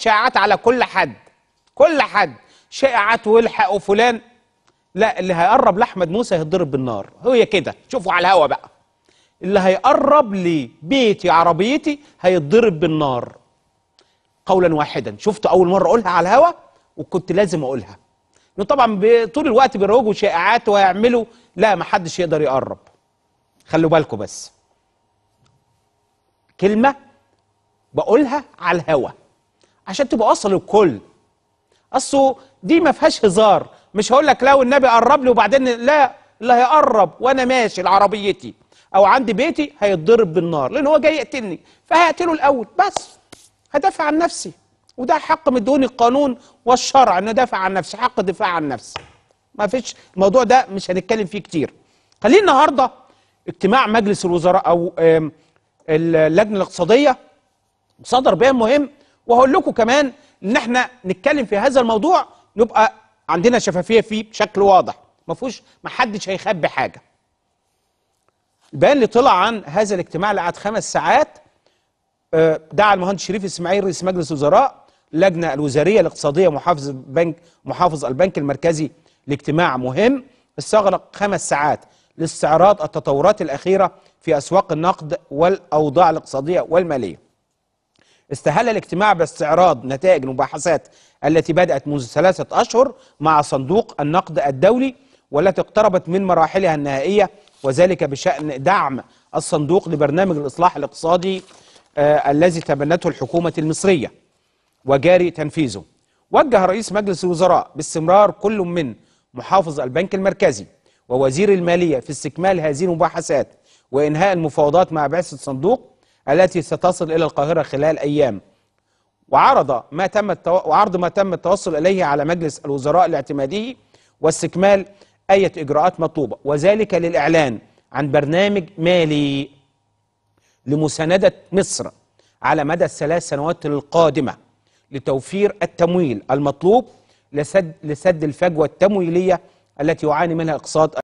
شائعات على كل حد كل حد شائعات والحقوا فلان لا اللي هيقرب لاحمد موسى هيتضرب بالنار هي كده شوفوا على الهوا بقى اللي هيقرب لبيتي عربيتي هيتضرب بالنار قولا واحدا شفت اول مره اقولها على الهوا وكنت لازم اقولها انه طبعا طول الوقت بيروجوا شائعات ويعملوا لا ما حدش يقدر يقرب خلوا بالكم بس كلمه بقولها على الهوا عشان تبقى واصل الكل اصله دي ما فيهاش هزار مش هقول لك لو النبي قرب لي وبعدين لا اللي هيقرب وانا ماشي لعربيتي او عند بيتي هيتضرب بالنار لان هو جاي يقتلني فهقتله الاول بس هدافع عن نفسي وده حق مدوني القانون والشرع ان ادافع عن نفسي حق دفاع عن نفسي ما فيش الموضوع ده مش هنتكلم فيه كتير خلينا النهارده اجتماع مجلس الوزراء او اللجنه الاقتصاديه صدر بيان مهم وهقول لكم كمان ان احنا نتكلم في هذا الموضوع نبقى عندنا شفافيه فيه بشكل واضح ما فيهوش ما حدش هيخبي حاجه البيان اللي طلع عن هذا الاجتماع اللي قعد خمس ساعات آه، دعا المهندس شريف اسماعيل رئيس مجلس الوزراء اللجنه الوزاريه الاقتصاديه محافظ البنك محافظ البنك المركزي لاجتماع مهم استغرق خمس ساعات لاستعراض التطورات الاخيره في اسواق النقد والاوضاع الاقتصاديه والماليه استهل الاجتماع باستعراض نتائج المباحثات التي بدأت منذ ثلاثة أشهر مع صندوق النقد الدولي والتي اقتربت من مراحلها النهائية وذلك بشأن دعم الصندوق لبرنامج الإصلاح الاقتصادي آه الذي تبنته الحكومة المصرية وجاري تنفيذه وجه رئيس مجلس الوزراء باستمرار كل من محافظ البنك المركزي ووزير المالية في استكمال هذه المباحثات وإنهاء المفاوضات مع بعثة الصندوق التي ستصل إلى القاهرة خلال أيام وعرض ما تم التو... وعرض ما تم التوصل إليه على مجلس الوزراء الاعتمادي واستكمال أية إجراءات مطلوبة وذلك للإعلان عن برنامج مالي لمساندة مصر على مدى الثلاث سنوات القادمة لتوفير التمويل المطلوب لسد, لسد الفجوة التمويلية التي يعاني منها اقتصاد